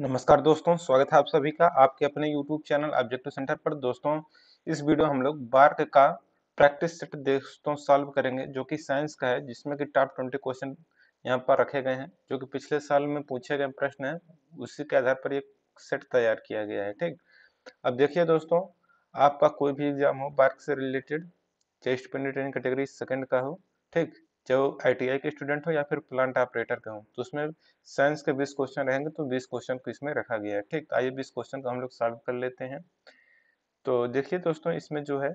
नमस्कार दोस्तों स्वागत है आप सभी का आपके अपने YouTube चैनल ऑब्जेक्टिव सेंटर पर दोस्तों इस वीडियो हम लोग बार्क का प्रैक्टिस सेट दोस्तों सॉल्व करेंगे जो कि साइंस का है जिसमें कि टॉप ट्वेंटी क्वेश्चन यहां पर रखे गए हैं जो कि पिछले साल में पूछे गए प्रश्न हैं उसी के आधार पर ये सेट तैयार किया गया है ठीक अब देखिए दोस्तों आपका कोई भी एग्जाम हो बार्क से रिलेटेड चेस्ट पेंडिटेन कैटेगरी सेकेंड का हो ठीक जो आई के स्टूडेंट हो या फिर प्लांट ऑपरेटर के हों तो उसमें साइंस के बीस क्वेश्चन रहेंगे तो बीस क्वेश्चन को इसमें रखा गया है ठीक तो आइए बीस क्वेश्चन को हम लोग सॉल्व कर लेते हैं तो देखिए दोस्तों इसमें जो है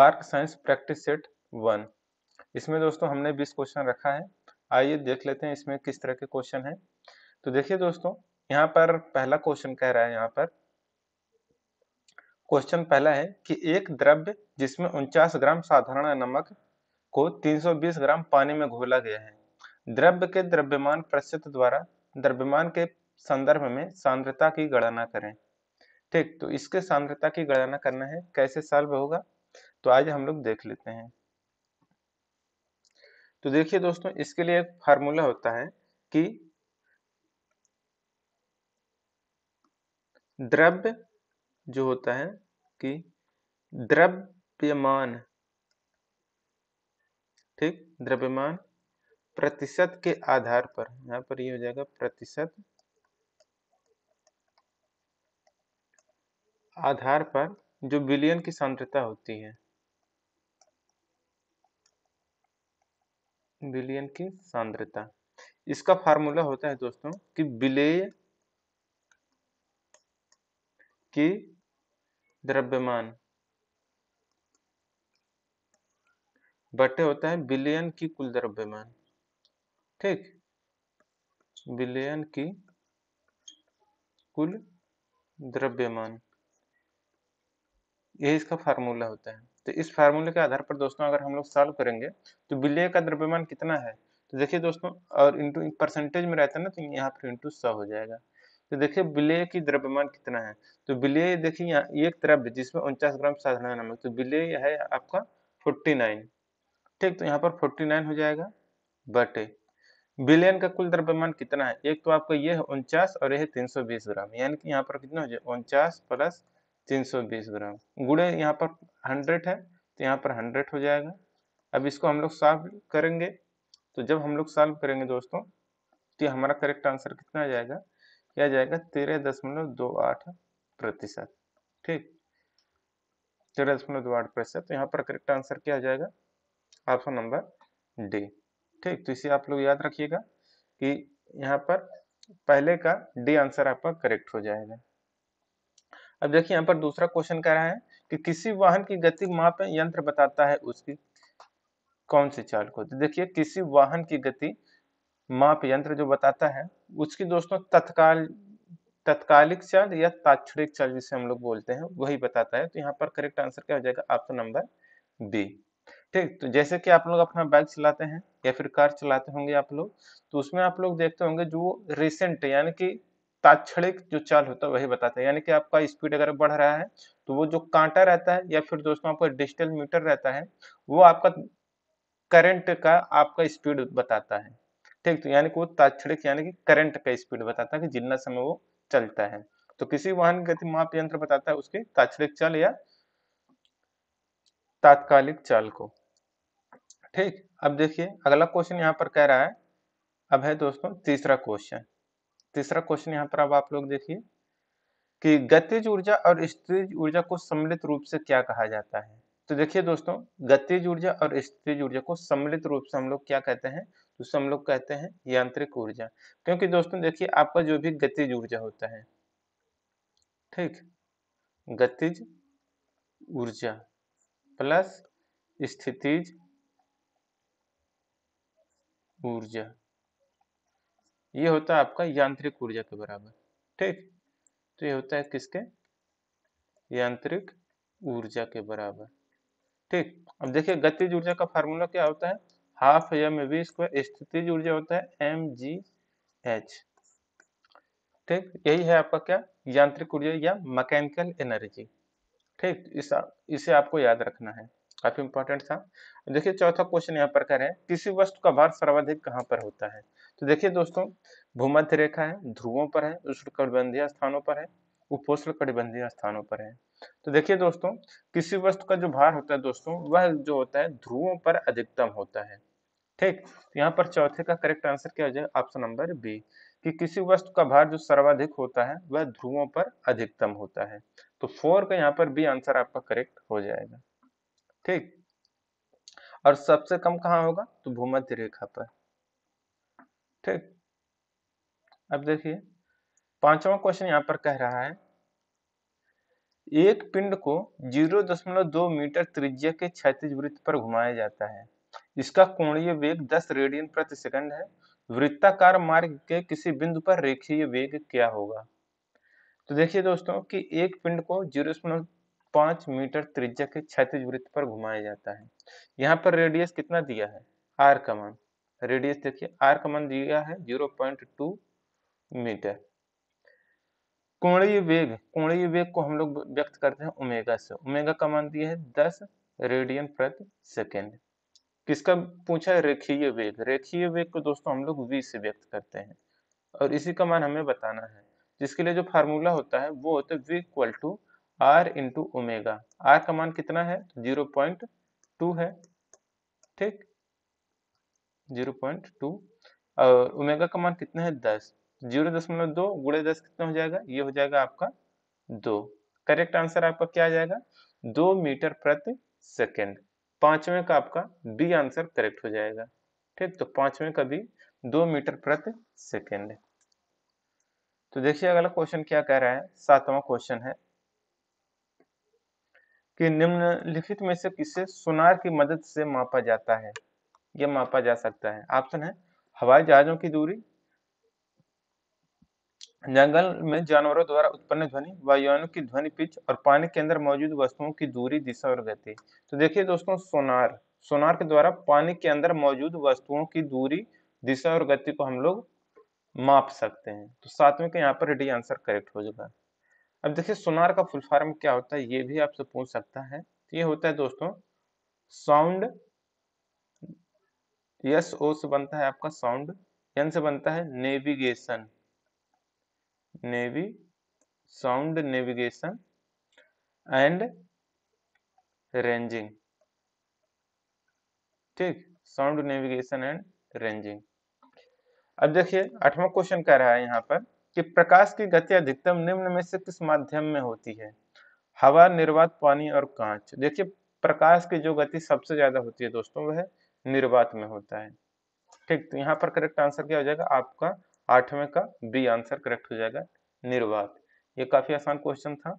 BARC science practice set one इसमें दोस्तों हमने बीस क्वेश्चन रखा है आइए देख लेते हैं इसमें किस तरह के क्वेश्चन है तो देखिए दोस्तों यहाँ पर पहला क्वेश्चन कह रहा है यहाँ पर क्वेश्चन पहला है कि एक द्रव्य जिसमें उनचास ग्राम साधारण नमक को 320 ग्राम पानी में घोला गया है द्रव्य के द्रव्यमान प्रसिद्ध द्वारा द्रव्यमान के संदर्भ में सांद्रता की गणना करें ठीक तो इसके सांद्रता की गणना करना है कैसे सॉल्व होगा तो आज हम लोग देख लेते हैं तो देखिए दोस्तों इसके लिए एक फार्मूला होता है कि द्रव्य जो होता है की द्रव्यमान ठीक द्रव्यमान प्रतिशत के आधार पर यहां पर ये यह हो जाएगा प्रतिशत आधार पर जो बिलियन की सांद्रता होती है बिलियन की सांद्रता इसका फार्मूला होता है दोस्तों कि विलेय की द्रव्यमान बटे होता है बिलियन की कुल द्रव्यमान ठीक बिलियन की कुल द्रव्यमान यही इसका फार्मूला होता है तो इस फार्मूले के आधार पर दोस्तों अगर हम लोग सॉल्व करेंगे तो बिलियन का द्रव्यमान कितना है तो देखिए दोस्तों और इंटू परसेंटेज में रहता है ना तो यहाँ पर इंटू सौ हो जाएगा तो देखिए विलेय की द्रव्यमान कितना है तो बिले देखिए यहाँ एक द्रव्य जिसमें उनचास ग्राम साधारण नमक तो विलेय है आपका फोर्टी नाइन ठीक तो यहाँ पर फोर्टी नाइन हो जाएगा बटे विलयन का कुल द्रव्यमान कितना है एक तो आपका ये है उनचास और यह तीन सौ बीस ग्राम यानी कि यहाँ पर कितना हो जाए उनचास प्लस तीन सौ बीस ग्राम गुड़े यहाँ पर हंड्रेड है तो यहाँ पर हंड्रेड हो जाएगा अब इसको हम लोग सॉल्व करेंगे तो जब हम लोग सॉल्व करेंगे दोस्तों तो हमारा करेक्ट आंसर कितना आ जाएगा क्या जाएगा तेरह दशमलव दो आठ प्रतिशत ठीक तेरह दशमलव दो आठ प्रतिशत तो यहाँ पर करेक्ट आंसर क्या आ जाएगा ऑप्शन नंबर डी ठीक तो इसे आप लोग याद रखिएगा कि यहाँ पर पहले का डी आंसर आपका करेक्ट हो जाएगा अब देखिए यहाँ पर दूसरा क्वेश्चन कह रहा है कि किसी वाहन की गति माप यंत्र बताता है उसकी कौन सी चाल को तो देखिए किसी वाहन की गति माप यंत्र जो बताता है उसकी दोस्तों तत्काल तत्कालिक चल या ताक्षणिक चल जिसे हम लोग बोलते हैं वही बताता है तो यहाँ पर करेक्ट आंसर क्या हो जाएगा आपका नंबर बी ठीक तो जैसे कि आप लोग अपना बाइक चलाते हैं या फिर कार चलाते होंगे आप लोग तो उसमें आप लोग देखते होंगे जो रिसेंट यानी कि ताक्षणिक जो चाल होता है वही बताता है यानी कि आपका स्पीड अगर बढ़ रहा है तो वो जो कांटा रहता है या फिर दोस्तों आपका डिजिटल मीटर रहता है वो आपका करंट का आपका स्पीड बताता है ठीक तो यानी कि वो ताक्षणिक यानी कि करंट का स्पीड बताता है कि जितना समय वो चलता है तो किसी वाहन गति माप यंत्र बताता है उसके ताक्षणिक चल या तात्कालिक चल को ठीक अब देखिए अगला क्वेश्चन यहाँ पर कह रहा है अब है दोस्तों तीसरा क्वेश्चन तीसरा क्वेश्चन यहाँ पर अब आप लोग देखिए कि गतिज ऊर्जा और स्थिर ऊर्जा को सम्मिलित रूप से क्या कहा जाता है तो देखिए दोस्तों गतिज ऊर्जा और स्थितिज ऊर्जा को सम्मिलित रूप से हम लोग क्या कहते हैं तो हम लोग कहते हैं यांत्रिक ऊर्जा क्योंकि दोस्तों देखिए आपका जो भी गतिज ऊर्जा होता है ठीक गतिज ऊर्जा प्लस स्थितिज ऊर्जा ये होता है आपका यांत्रिक ऊर्जा के बराबर ठीक तो ये होता है किसके यांत्रिक ऊर्जा के बराबर ठीक अब देखिए गतिज ऊर्जा का फार्मूला क्या होता है हाफ एम वी स्क्वायर स्थिति ऊर्जा होता है एम जी एच ठीक यही है आपका क्या यांत्रिक ऊर्जा या मैकेनिकल एनर्जी ठीक इस इसे आपको याद रखना है काफी इंपॉर्टेंट था देखिए चौथा क्वेश्चन यहाँ पर कह रहे हैं किसी वस्तु का भार सर्वाधिक कहाँ पर होता है तो देखिए दोस्तों भूमध्य रेखा है ध्रुवों पर है उष्णकटिबंधीय स्थानों पर है उपोष्ण कटिबंधीय स्थानों पर है तो देखिए दोस्तों किसी वस्तु का जो भार होता है दोस्तों वह जो होता है ध्रुवों पर अधिकतम होता है ठीक यहाँ पर चौथे का करेक्ट आंसर क्या हो जाए ऑप्शन नंबर बी कि किसी वस्तु का भार जो सर्वाधिक होता है वह ध्रुवों पर अधिकतम होता है तो फोर का यहाँ पर बी आंसर आपका करेक्ट हो जाएगा ठीक और सबसे कम कहा होगा तो भूमध्य रेखा पर ठीक अब देखिए पांचवा क्वेश्चन यहाँ पर कह रहा है एक पिंड को 0.2 मीटर त्रिज्या के क्षैतिज वृत्त पर घुमाया जाता है इसका कोणीय वेग 10 रेडियन प्रति सेकंड है वृत्ताकार मार्ग के किसी बिंदु पर रेखीय वेग क्या होगा तो देखिए दोस्तों कि एक पिंड को 0.5 मीटर त्रिज्या के क्षैतिज वृत्त पर घुमाया जाता है यहाँ पर रेडियस कितना दिया है आर का रेडियस देखिए आर का दिया है जीरो मीटर कोणीय वेग कोणीय वेग को हम लोग व्यक्त करते हैं ओमेगा से ओमेगा का मान दिया है दस रेडियन प्रति सेकेंड किसका पूछा है रेखीय वेग रेखीय वेग को दोस्तों हम लोग वी से व्यक्त करते हैं और इसी का मान हमें बताना है जिसके लिए जो फार्मूला होता है वो होता है V equal to R into omega R का मान कितना है जीरो पॉइंट टू है ठीक जीरो पॉइंट टू और ओमेगा का मान कितना है दस जीरो दशमलव दो गुड़े दस कितना हो जाएगा ये हो जाएगा आपका दो करेक्ट आंसर आपका क्या आ जाएगा दो मीटर प्रति सेकेंड पांचवें का आपका बी आंसर करेक्ट हो जाएगा ठीक तो पांचवें का बी दो मीटर प्रति सेकेंड तो देखिए अगला क्वेश्चन क्या कह रहा है सातवां क्वेश्चन है कि निम्नलिखित में से किसे सुनार की मदद से मापा जाता है यह मापा जा सकता है ऑप्शन है हवाई जहाजों की दूरी जंगल में जानवरों द्वारा उत्पन्न ध्वनि वायुओं की ध्वनि पिच और पानी के अंदर मौजूद वस्तुओं की दूरी दिशा और गति तो देखिए दोस्तों सोनार सोनार के द्वारा पानी के अंदर मौजूद वस्तुओं की दूरी दिशा और गति को हम लोग माप सकते हैं तो सातवें का यहाँ पर डी आंसर करेक्ट हो जाएगा अब देखिए सोनार का फुल फॉर्म क्या होता है ये भी आपसे पूछ सकता है तो ये होता है दोस्तों साउंड यस ओ से बनता है आपका साउंड एन से बनता है navigation navy sound navigation and ranging ठीक साउंड नेविगेशन एंड रेंजिंग अब देखिए आठवां क्वेश्चन कह रहा है यहाँ पर कि प्रकाश की गति अधिकतम निम्न में से किस माध्यम में होती है हवा निर्वात पानी और कांच देखिए प्रकाश की जो गति सबसे ज्यादा होती है दोस्तों वह निर्वात में होता है ठीक तो यहाँ पर करेक्ट आंसर क्या हो जाएगा आपका आठवें का बी आंसर करेक्ट हो जाएगा निर्वात ये काफ़ी आसान क्वेश्चन था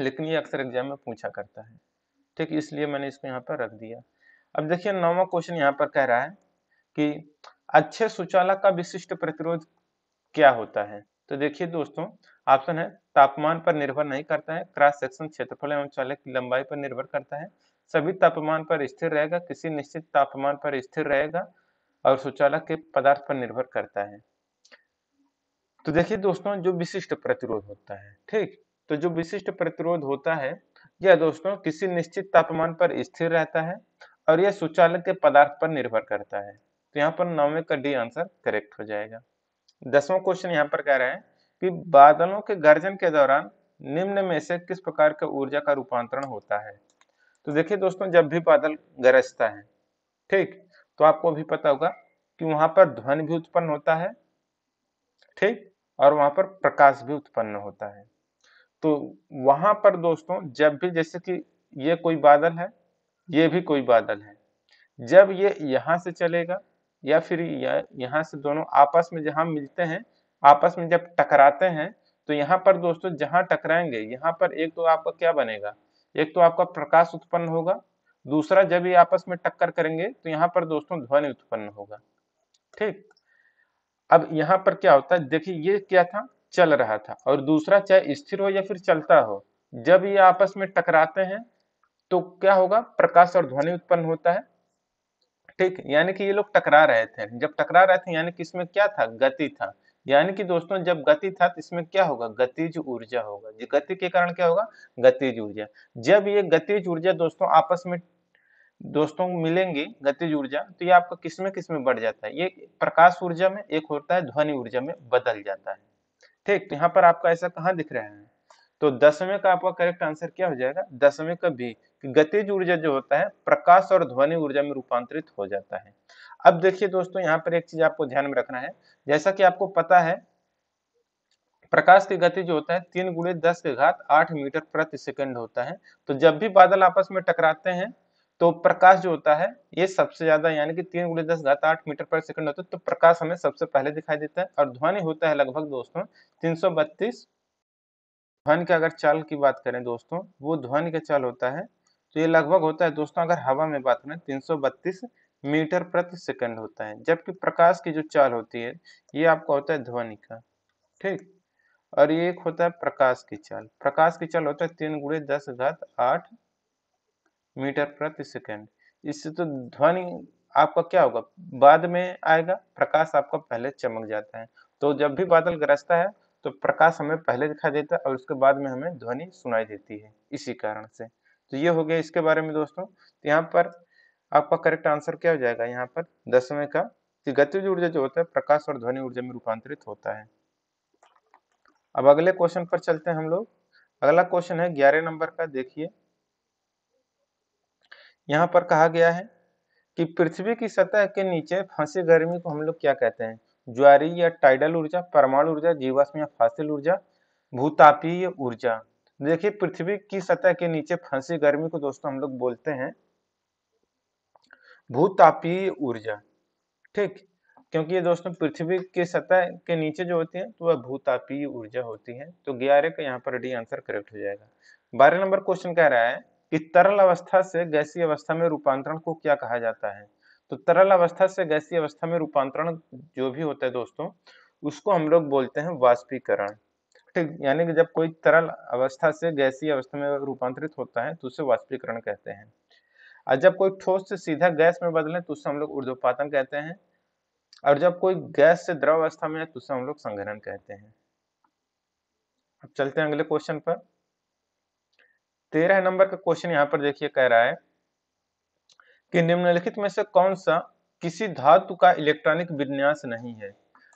लेकिन ये अक्सर एग्जाम में पूछा करता है ठीक इसलिए मैंने इसको यहाँ पर रख दिया अब देखिए नौवा क्वेश्चन यहाँ पर कह रहा है कि अच्छे सुचालक का विशिष्ट प्रतिरोध क्या होता है तो देखिए दोस्तों ऑप्शन है तापमान पर निर्भर नहीं करता है क्रॉस सेक्शन क्षेत्रफल एवं चालक की लंबाई पर निर्भर करता है सभी तापमान पर स्थिर रहेगा किसी निश्चित तापमान पर स्थिर रहेगा और सुचालक के पदार्थ पर निर्भर करता है तो देखिए दोस्तों जो विशिष्ट प्रतिरोध होता है ठीक तो जो विशिष्ट प्रतिरोध होता है यह दोस्तों किसी निश्चित तापमान पर स्थिर रहता है और यह सुचालक के पदार्थ पर निर्भर करता है तो यहाँ पर नौवे का डी आंसर करेक्ट हो जाएगा दसवां क्वेश्चन यहाँ पर कह रहा है कि बादलों के गर्जन के दौरान निम्न में से किस प्रकार के ऊर्जा का रूपांतरण होता है तो देखिए दोस्तों जब भी बादल गरजता है ठीक तो आपको भी पता होगा कि वहां पर ध्वन भी उत्पन्न होता है ठीक और वहां पर प्रकाश भी उत्पन्न होता है तो वहां पर दोस्तों जब भी जैसे कि ये कोई बादल है ये भी कोई बादल है जब ये यहां से चलेगा या फिर यह यहां से दोनों आपस में जहां मिलते हैं आपस में जब टकराते हैं तो यहाँ पर दोस्तों जहां टकराएंगे यहाँ पर एक तो आपका क्या बनेगा एक तो आपका प्रकाश उत्पन्न होगा दूसरा जब ये आपस में टक्कर करेंगे तो यहाँ पर दोस्तों ध्वनि उत्पन्न होगा ठीक अब यहाँ पर क्या होता है देखिए ये क्या था चल रहा था और दूसरा चाहे स्थिर हो या फिर चलता हो जब ये आपस में टकराते हैं तो क्या होगा प्रकाश और ध्वनि उत्पन्न होता है ठीक यानी कि ये लोग टकरा रहे थे जब टकरा रहे थे यानी कि इसमें क्या था गति था यानी कि दोस्तों जब गति था तो इसमें क्या होगा गतिज ऊर्जा होगा गति के कारण क्या होगा गतिज ऊर्जा जब ये गतिज ऊर्जा दोस्तों आपस में दोस्तों मिलेंगे गतिज ऊर्जा तो ये आपका किसमें किसमें बढ़ जाता है ये प्रकाश ऊर्जा में एक होता है ध्वनि ऊर्जा में बदल जाता है ठीक तो यहाँ पर आपका ऐसा कहाँ दिख रहा है तो दसवें का आपका करेक्ट आंसर क्या हो जाएगा दसवें का भी गतिज ऊर्जा जो होता है प्रकाश और ध्वनि ऊर्जा में रूपांतरित हो जाता है अब देखिए दोस्तों यहाँ पर एक चीज आपको ध्यान में रखना है जैसा कि आपको पता है प्रकाश की गति जो होता है तीन गुड़े दस के घात आठ मीटर प्रति सेकंड होता है तो जब भी बादल आपस में टकराते हैं तो प्रकाश जो होता है ये सबसे ज्यादा यानी कि तीन गुड़े दस घात आठ मीटर पर सेकंड होता है तो प्रकाश हमें सबसे पहले दिखाई देता है और ध्वनि होता है लगभग दोस्तों तीन सौ बत्तीस ध्वनि के अगर चाल की बात करें दोस्तों वो ध्वनि का चाल होता है तो ये लगभग होता है दोस्तों अगर हवा में बात करें तीन सौ बत्तीस मीटर प्रति सेकंड होता है जबकि प्रकाश की जो चाल होती है ये आपका होता है ध्वनि का ठीक और ये एक होता है प्रकाश की चाल प्रकाश की चाल होता है तीन गुड़े दस घात आठ मीटर प्रति सेकेंड इससे तो ध्वनि आपका क्या होगा बाद में आएगा प्रकाश आपका पहले चमक जाता है तो जब भी बादल गरजता है तो प्रकाश हमें पहले दिखाई देता है और उसके बाद में हमें ध्वनि सुनाई देती है इसी कारण से तो ये हो गया इसके बारे में दोस्तों तो यहाँ पर आपका करेक्ट आंसर क्या हो जाएगा यहाँ पर दसवें का कि गतिज ऊर्जा जो होता है प्रकाश और ध्वनि ऊर्जा में रूपांतरित होता है अब अगले क्वेश्चन पर चलते हैं हम लोग अगला क्वेश्चन है ग्यारह नंबर का देखिए यहाँ पर कहा गया है कि पृथ्वी की सतह के नीचे फंसी गर्मी को हम लोग क्या कहते हैं ज्वारी या टाइडल ऊर्जा परमाणु ऊर्जा जीवाश्म या फासिल ऊर्जा भूतापीय ऊर्जा देखिए पृथ्वी की सतह के नीचे फंसी गर्मी को दोस्तों हम लोग बोलते हैं भूतापीय ऊर्जा ठीक क्योंकि ये दोस्तों पृथ्वी के सतह के नीचे जो होती है तो वह भूतापीय ऊर्जा होती है तो ग्यारह का यहाँ पर डी आंसर करेक्ट हो जाएगा बारह नंबर क्वेश्चन कह रहा है कि तरल अवस्था से गैसीय अवस्था में रूपांतरण को क्या कहा जाता है तो तरल अवस्था से गैसीय अवस्था में रूपांतरण जो भी होता है दोस्तों उसको हम लोग बोलते हैं वाष्पीकरण ठीक यानी कि जब कोई तरल अवस्था से गैसीय अवस्था में रूपांतरित होता है तो उसे वाष्पीकरण कहते हैं और जब कोई ठोस से सीधा गैस में बदले तो उसे हम लोग ऊर्ध्वपातन कहते हैं और जब कोई गैस से द्रव अवस्था में है तो उसे हम लोग संघनन कहते हैं अब चलते हैं अगले क्वेश्चन पर तेरह नंबर का क्वेश्चन यहाँ पर देखिए कह रहा है कि निम्नलिखित में से कौन सा किसी धातु का इलेक्ट्रॉनिक विन्यास नहीं है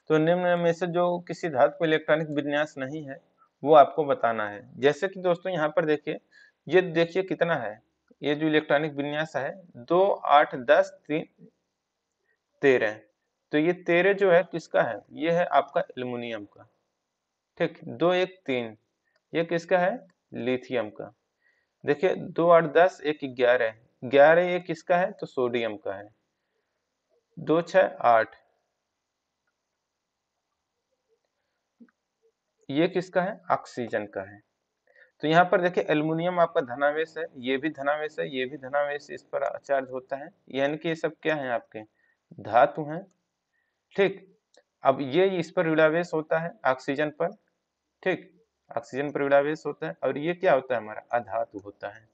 तो निम्न में से जो किसी धातु का इलेक्ट्रॉनिक विन्यास नहीं है वो आपको बताना है जैसे कि दोस्तों यहाँ पर देखिए ये देखिए कितना है ये जो इलेक्ट्रॉनिक विन्यास है दो आठ दस तीन तेरह तो ये तेरह जो है किसका है ये है आपका एल्यूमिनियम का ठीक दो एक तीन ये किसका है लिथियम का देखिए दो आठ दस एक ग्यारह ग्यारह ये किसका है तो सोडियम का है दो छ आठ ये किसका है ऑक्सीजन का है तो यहाँ पर देखिए एल्युमिनियम आपका धनावेश है ये भी धनावेश है ये भी धनावेश इस पर चार्ज होता है यानी कि ये सब क्या है आपके धातु हैं ठीक अब ये इस पर ऋणावेश होता है ऑक्सीजन पर ठीक ऑक्सीजन परविलावेश होता है और ये क्या होता है हमारा अधातु होता है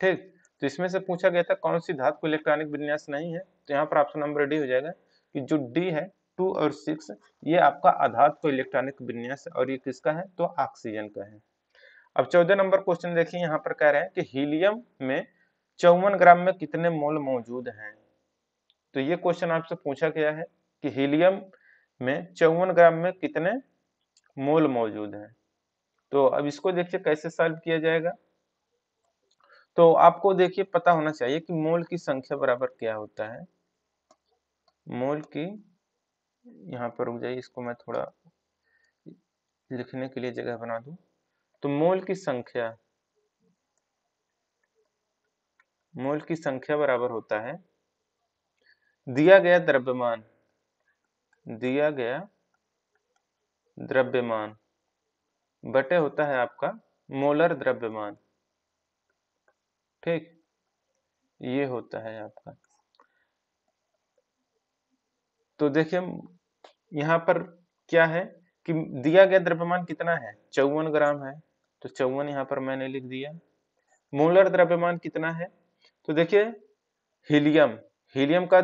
ठीक तो इसमें से पूछा गया था कौन सी धातु को इलेक्ट्रॉनिक विन्यास नहीं है तो यहाँ पर ऑप्शन नंबर डी हो जाएगा कि जो डी है टू और सिक्स ये आपका आधात को इलेक्ट्रॉनिक विन्यास और ये किसका है तो ऑक्सीजन का है अब चौदह नंबर क्वेश्चन देखिए यहाँ पर कह रहे हैं कि हीलियम में चौवन ग्राम में कितने मोल मौजूद हैं तो ये क्वेश्चन आपसे पूछा गया है कि हीलियम में चौवन ग्राम में कितने मोल मौजूद हैं तो अब इसको देखिए कैसे सॉल्व किया जाएगा तो आपको देखिए पता होना चाहिए कि मोल की संख्या बराबर क्या होता है मोल की यहाँ पर रुक जाइए इसको मैं थोड़ा लिखने के लिए जगह बना दू तो मोल की संख्या मोल की संख्या बराबर होता है दिया गया द्रव्यमान दिया गया द्रव्यमान बटे होता है आपका मोलर द्रव्यमान ठीक ये होता है आपका तो देखिये यहां पर क्या है कि दिया गया द्रव्यमान कितना है चौवन ग्राम है तो चौवन यहां पर मैंने लिख दिया मोलर द्रव्यमान कितना है तो देखिए हीलियम हीलियम का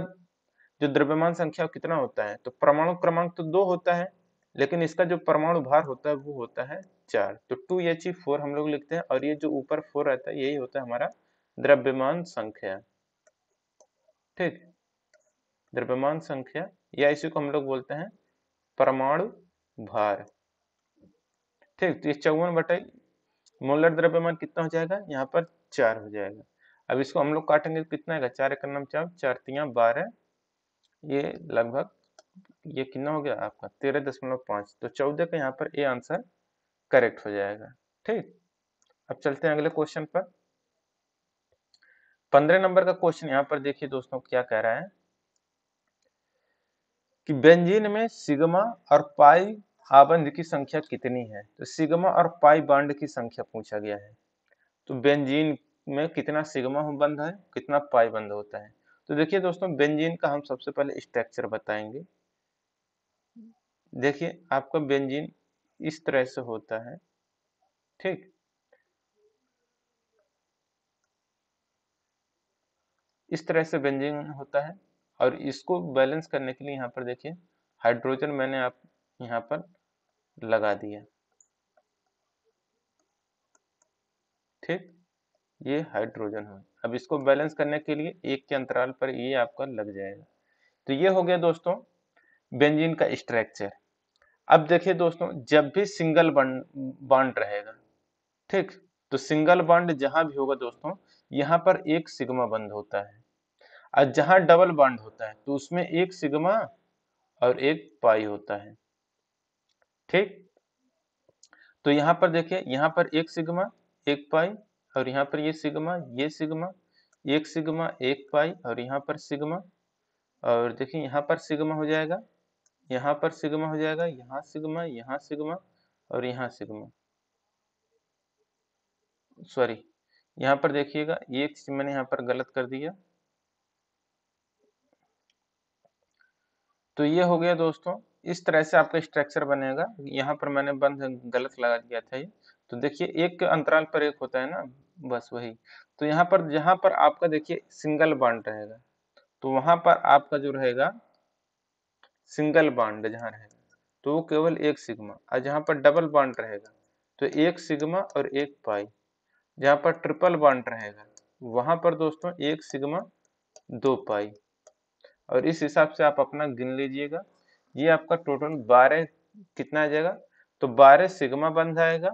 जो द्रव्यमान संख्या कितना होता है तो परमाणु क्रमांक तो दो होता है लेकिन इसका जो परमाणु भार होता है वो होता है चार तो टू एच ई फोर हम लोग लिखते हैं और ये जो ऊपर फोर रहता है यही होता है हमारा द्रव्यमान संख्या ठीक द्रव्यमान संख्या या इसी को हम लोग बोलते हैं परमाणु भार ठीक तो ये चौवन बटाई मोलर द्रव्यमान कितना हो जाएगा यहाँ पर चार हो जाएगा अब इसको हम लोग काटेंगे तो कितना है चार एक नाम चार चार तीन बारह ये लगभग ये कितना हो गया आपका तेरह दशमलव पाँच तो चौदह का यहाँ पर ए आंसर करेक्ट हो जाएगा ठीक अब चलते हैं अगले क्वेश्चन पर पंद्रह नंबर का क्वेश्चन यहाँ पर देखिए दोस्तों क्या कह रहा है कि बेंजीन में सिग्मा और पाई आबंध की संख्या कितनी है तो सिग्मा और पाई बांड की संख्या पूछा गया है तो बेंजीन में कितना सिग्मा बंध है कितना पाई बंध होता है तो देखिए दोस्तों बेंजीन का हम सबसे पहले स्ट्रक्चर बताएंगे देखिए आपका बेंजीन इस तरह से होता है ठीक इस तरह से बेंजीन होता है और इसको बैलेंस करने के लिए यहाँ पर देखिए हाइड्रोजन मैंने आप यहाँ पर लगा दिया ठीक ये हाइड्रोजन है अब इसको बैलेंस करने के लिए एक के अंतराल पर ये आपका लग जाएगा तो ये हो गया दोस्तों बेंजीन का स्ट्रक्चर अब देखिए दोस्तों जब भी सिंगल बॉन्ड रहेगा ठीक तो सिंगल बॉन्ड जहां भी होगा दोस्तों यहां पर एक सिग्मा बंद होता है और जहां डबल बॉन्ड होता है तो उसमें एक सिग्मा और एक पाई होता है ठीक तो यहां पर देखिए यहां पर एक सिग्मा एक पाई और यहाँ पर ये सिग्मा ये सिग्मा एक सिग्मा एक पाई और यहाँ पर सिग्मा और देखिए यहां पर सिग्मा हो जाएगा यहाँ पर सिग्मा हो जाएगा यहाँ सिग्मा यहाँ सिग्मा और यहाँ सिग्मा सॉरी यहाँ पर देखिएगा एक मैंने यहाँ पर गलत कर दिया तो ये हो गया दोस्तों इस तरह से आपका स्ट्रक्चर बनेगा यहाँ पर मैंने बंद गलत लगा दिया था ये तो देखिए एक अंतराल पर एक होता है ना बस वही तो यहाँ पर जहाँ पर आपका देखिए सिंगल बॉन्ड रहेगा तो वहां पर आपका जो रहेगा सिंगल बाड जहाँ रहेगा तो वो केवल एक सिग्मा और जहाँ पर डबल बाड रहेगा तो एक सिग्मा और एक पाई जहाँ पर ट्रिपल बाड रहेगा वहाँ पर दोस्तों एक सिग्मा दो पाई और इस हिसाब से आप अपना गिन लीजिएगा ये आपका टोटल बारह कितना आ जाएगा तो बारह सिग्मा बन जाएगा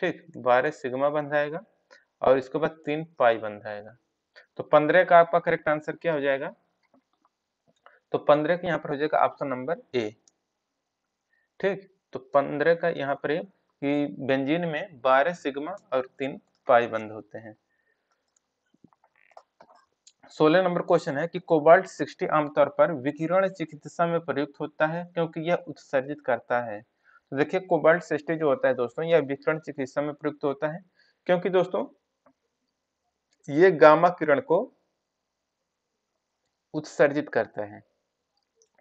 ठीक बारह सिग्मा बन जाएगा और इसके बाद तीन पाई बन जाएगा तो पंद्रह का आपका करेक्ट आंसर क्या हो जाएगा तो पंद्रह का यहाँ पर हो जाएगा ऑप्शन नंबर ए ठीक तो पंद्रह का यहाँ पर कि बेंजीन में बारह सिग्मा और तीन पाई बंद होते हैं सोलह नंबर क्वेश्चन है कि कोबाल्ट सिक्सटी आमतौर पर विकिरण चिकित्सा में प्रयुक्त होता है क्योंकि यह उत्सर्जित करता है तो देखिए कोबाल्ट सिक्सटी जो होता है दोस्तों यह विकिरण चिकित्सा में प्रयुक्त होता है क्योंकि दोस्तों ये गामा किरण को उत्सर्जित करता है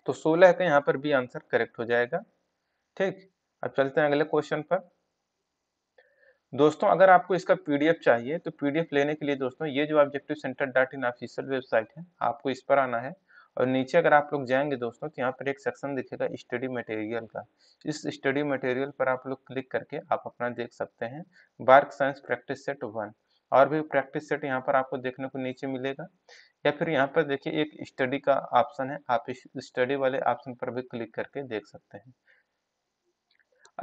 तो 16 है तो यहाँ पर भी आंसर करेक्ट हो जाएगा ठीक अब चलते हैं अगले क्वेश्चन पर दोस्तों अगर आपको इसका पीडीएफ चाहिए तो पीडीएफ लेने के लिए दोस्तों ये जो objective centre dot in official website है आपको इस पर आना है और नीचे अगर आप लोग जाएंगे दोस्तों तो यहाँ पर एक सेक्शन दिखेगा स्टडी मटेरियल का इस स्टडी मटेरियल पर आप लोग क्लिक करके आप अपना देख सकते हैं BARC science practice set one और भी प्रैक्टिस सेट यहाँ पर आपको देखने को नीचे मिलेगा या फिर यहाँ पर देखिए एक स्टडी का ऑप्शन है आप इस स्टडी वाले ऑप्शन पर भी क्लिक करके देख सकते हैं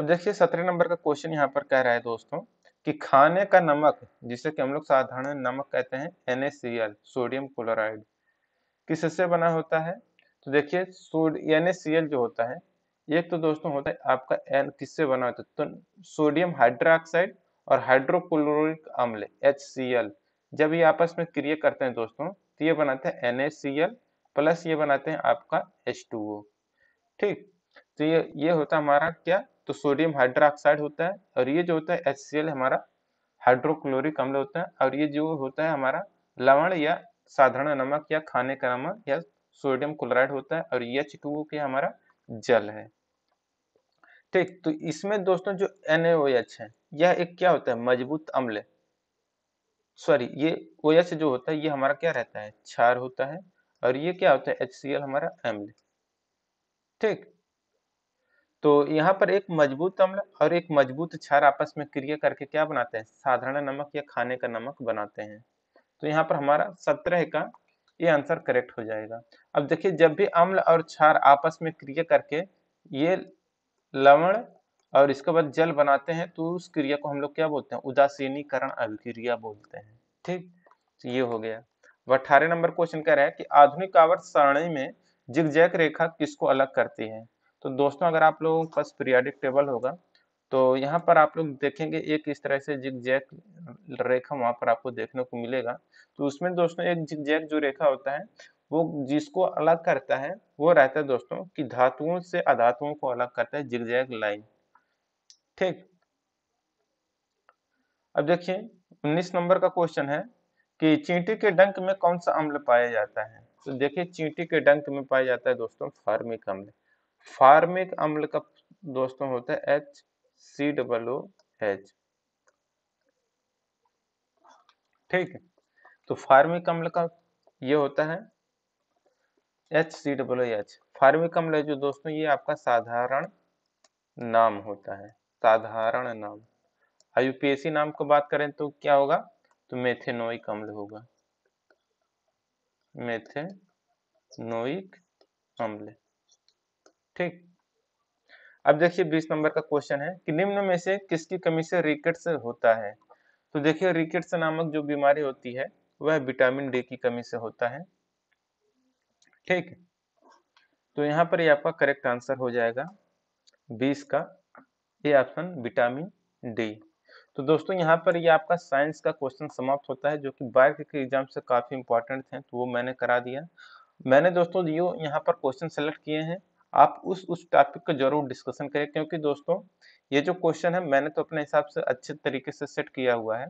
अब देखिए सत्रह नंबर का क्वेश्चन यहाँ पर कह रहा है दोस्तों कि खाने का नमक जिसे कि हम लोग साधारण नमक कहते हैं एन सोडियम क्लोराइड किससे बना होता है तो देखिए एन एन जो होता है एक तो दोस्तों होता है आपका एन किससे बना होता है तो सोडियम हाइड्रोक्साइड और हाइड्रोक्लोरिक अम्ल एच जब ये आपस में क्रिया करते हैं दोस्तों तो ये बनाते हैं एन प्लस ये बनाते हैं आपका एच ठीक तो ये ये होता है हमारा क्या तो सोडियम हाइड्रोक्साइड होता है और ये जो होता है एच हमारा हाइड्रोक्लोरिक अम्ल होता है और ये जो होता है हमारा लवण या साधारण नमक या खाने का नमक या सोडियम क्लोराइड होता है और एच टू के हमारा जल है ठीक तो इसमें दोस्तों जो एन है यह एक क्या होता है मजबूत अम्ल सॉरी ये ओ OH जो होता है ये हमारा क्या रहता है क्षार होता है और ये क्या होता है एच हमारा अम्ल ठीक तो यहाँ पर एक मजबूत अम्ल और एक मजबूत क्षार आपस में क्रिया करके क्या बनाते हैं साधारण नमक या खाने का नमक बनाते हैं तो यहाँ पर हमारा सत्रह का ये आंसर करेक्ट हो जाएगा अब देखिए जब भी अम्ल और क्षार आपस में क्रिया करके ये लवण और इसके बाद जल बनाते हैं तो उस क्रिया को हम लोग क्या बोलते हैं उदासीनीकरण अभिक्रिया बोलते हैं ठीक तो ये हो गया वह अठारह नंबर क्वेश्चन कह रहा है कि आधुनिक आवर्त सारणी में जैक रेखा किसको अलग करती है तो दोस्तों अगर आप लोगों के पास पीरियाडिक टेबल होगा तो यहाँ पर आप लोग देखेंगे एक इस तरह से जिग जैक रेखा वहाँ पर आपको देखने को मिलेगा तो उसमें दोस्तों एक जिग जैक जो रेखा होता है वो जिसको अलग करता है वो रहता है दोस्तों कि धातुओं से अधातुओं को अलग करता है जिग जैक लाइन ठीक अब देखिए 19 नंबर का क्वेश्चन है कि चींटी के डंक में कौन सा अम्ल पाया जाता है तो देखिए चींटी के डंक में पाया जाता है दोस्तों फार्मिक अम्ल फार्मिक अम्ल का दोस्तों होता है H C double O H ठीक तो फार्मिक अम्ल का ये होता है H C double H formic अम्ल है जो दोस्तों ये आपका साधारण नाम होता है साधारण नाम आईयूपीएसी नाम को बात करें तो क्या होगा तो मेथेनोइक अम्ल होगा मेथेनोइक अम्ल ठीक अब देखिए 20 नंबर का क्वेश्चन है कि निम्न में से किसकी कमी से रिकेट्स होता है तो देखिए रिकेट्स नामक जो बीमारी होती है वह विटामिन डी की कमी से होता है ठीक तो यहाँ पर ये आपका करेक्ट आंसर हो जाएगा 20 का ए ऑप्शन विटामिन डी तो दोस्तों यहाँ पर ये यह आपका साइंस का क्वेश्चन समाप्त होता है जो कि बाइक के एग्जाम से काफ़ी इंपॉर्टेंट थे तो वो मैंने करा दिया मैंने दोस्तों यो यहाँ पर क्वेश्चन सेलेक्ट किए हैं आप उस उस टॉपिक को जरूर डिस्कशन करें क्योंकि दोस्तों ये जो क्वेश्चन है मैंने तो अपने हिसाब से अच्छे तरीके से सेट किया हुआ है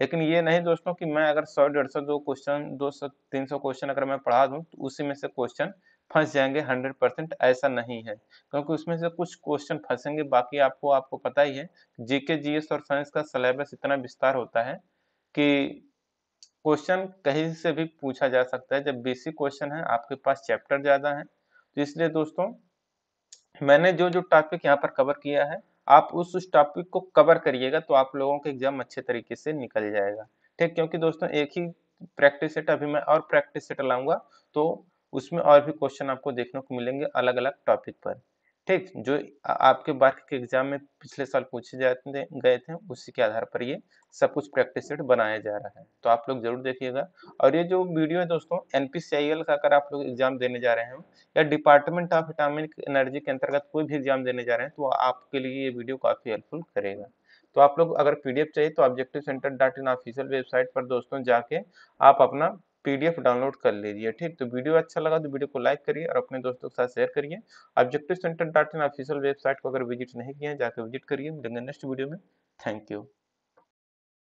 लेकिन ये नहीं दोस्तों कि मैं अगर सौ डेढ़ सौ दो क्वेश्चन दो सौ तीन सौ क्वेश्चन अगर मैं पढ़ा दूँ तो उसी में से क्वेश्चन फंस जाएंगे 100 परसेंट ऐसा नहीं है क्योंकि उसमें से कुछ क्वेश्चन फंसेंगे बाकी आपको आपको पता ही है जीके जी और साइंस का सिलेबस इतना विस्तार होता है कि क्वेश्चन कहीं से भी पूछा जा सकता है जब बेसिक क्वेश्चन है आपके पास चैप्टर ज़्यादा है तो इसलिए दोस्तों मैंने जो जो टॉपिक यहाँ पर कवर किया है आप उस उस टॉपिक को कवर करिएगा तो आप लोगों का एग्जाम अच्छे तरीके से निकल जाएगा ठीक क्योंकि दोस्तों एक ही प्रैक्टिस सेट अभी मैं और प्रैक्टिस सेट लाऊंगा तो उसमें और भी क्वेश्चन आपको देखने को मिलेंगे अलग अलग टॉपिक पर ठीक जो आपके बार्क के एग्जाम में पिछले साल पूछे जाते गए थे उसी के आधार पर ये सब कुछ प्रैक्टिस सेट बनाया जा रहा है तो आप लोग जरूर देखिएगा और ये जो वीडियो है दोस्तों एन का अगर आप लोग एग्जाम देने जा रहे हैं या डिपार्टमेंट ऑफ एटामिक एनर्जी के अंतर्गत कोई भी एग्जाम देने जा रहे हैं तो आपके लिए ये वीडियो काफ़ी हेल्पफुल करेगा तो आप लोग अगर पीडीएफ चाहिए तो objective centre dot in official website पर दोस्तों जाके आप अपना पीडीएफ डाउनलोड कर लीजिए ठीक तो वीडियो अच्छा लगा तो वीडियो को लाइक करिए और अपने दोस्तों के साथ शेयर करिए objective centre dot in official website को अगर विजिट नहीं किया जाकर विजिट करिए मिलेंगे नेक्स्ट वीडियो में थैंक यू